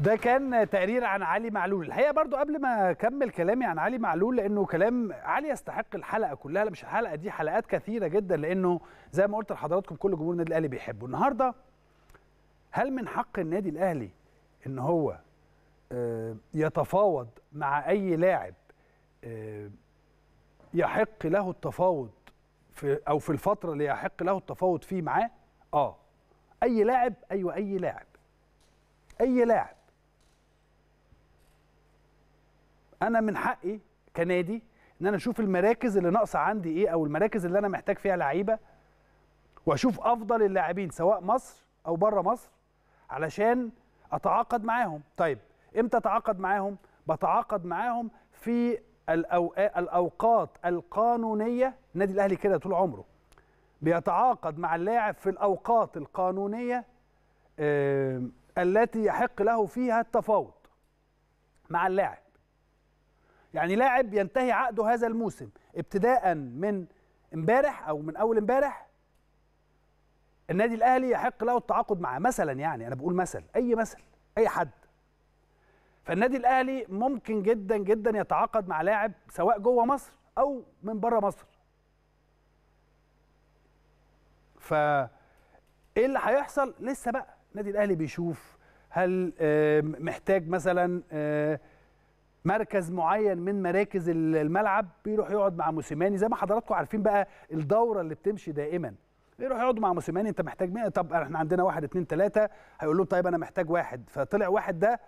ده كان تقرير عن علي معلول الحقيقه برضو قبل ما اكمل كلامي عن علي معلول لانه كلام علي يستحق الحلقه كلها مش الحلقه دي حلقات كثيره جدا لانه زي ما قلت لحضراتكم كل جمهور النادي الاهلي بيحبه النهارده هل من حق النادي الاهلي ان هو آه، يتفاوض مع اي لاعب آه، يحق له التفاوض في او في الفتره اللي يحق له التفاوض فيه معاه اه اي لاعب ايوه اي لاعب اي لاعب انا من حقي كنادي ان انا اشوف المراكز اللي ناقصه عندي ايه او المراكز اللي انا محتاج فيها لعيبه واشوف افضل اللاعبين سواء مصر او بره مصر علشان اتعاقد معاهم طيب امتى اتعاقد معاهم بتعاقد معاهم في الأوقات, القانونيه النادي الاهلي كده طول عمره بيتعاقد مع اللاعب في الاوقات القانونيه التي يحق له فيها التفاوض مع اللاعب يعني لاعب ينتهي عقده هذا الموسم ابتداء من امبارح او من اول امبارح النادي الاهلي يحق له التعاقد معاه مثلا يعني انا بقول مثل اي مثل اي حد فالنادي الاهلي ممكن جدا جدا يتعاقد مع لاعب سواء جوه مصر او من بره مصر ف ايه اللي هيحصل لسه بقى النادي الاهلي بيشوف هل آه، محتاج مثلا آه، مركز معين من مراكز الملعب بيروح يقعد مع موسيماني زي ما حضراتكم عارفين بقى الدوره اللي بتمشي دائما يروح يقعد مع موسيماني انت محتاج مين طب احنا عندنا واحد اثنين ثلاثه هيقول لهم طيب انا محتاج واحد فطلع واحد ده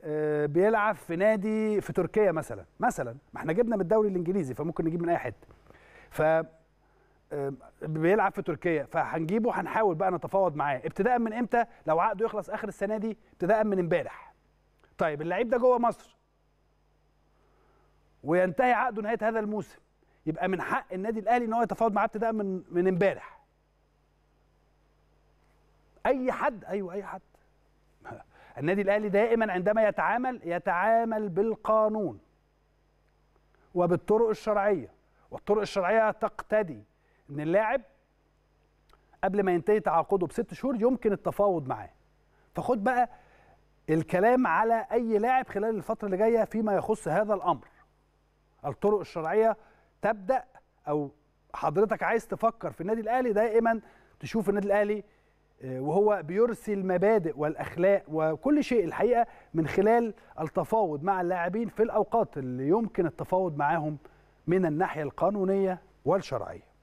آه، بيلعب في نادي في تركيا مثلا مثلا ما احنا جبنا من الدوري الانجليزي فممكن نجيب من اي حته ف آه، بيلعب في تركيا فهنجيبه هنحاول بقى نتفاوض معاه ابتداء من امتى لو عقده يخلص اخر السنه دي ابتداء من امبارح طيب اللعيب ده جوه مصر وينتهي عقده نهايه هذا الموسم يبقى من حق النادي الاهلي ان هو يتفاوض معاه ابتداء من من امبارح اي حد ايوه اي حد النادي الاهلي دائما عندما يتعامل يتعامل بالقانون وبالطرق الشرعيه والطرق الشرعيه تقتدي ان اللاعب قبل ما ينتهي تعاقده بست شهور يمكن التفاوض معاه فخد بقى الكلام على اي لاعب خلال الفتره اللي جايه فيما يخص هذا الامر الطرق الشرعيه تبدا او حضرتك عايز تفكر في النادي الاهلي دائما تشوف النادي الاهلي آه، وهو بيرسي المبادئ والاخلاق وكل شيء الحقيقه من خلال التفاوض مع اللاعبين في الاوقات اللي يمكن التفاوض معاهم من الناحيه القانونيه والشرعيه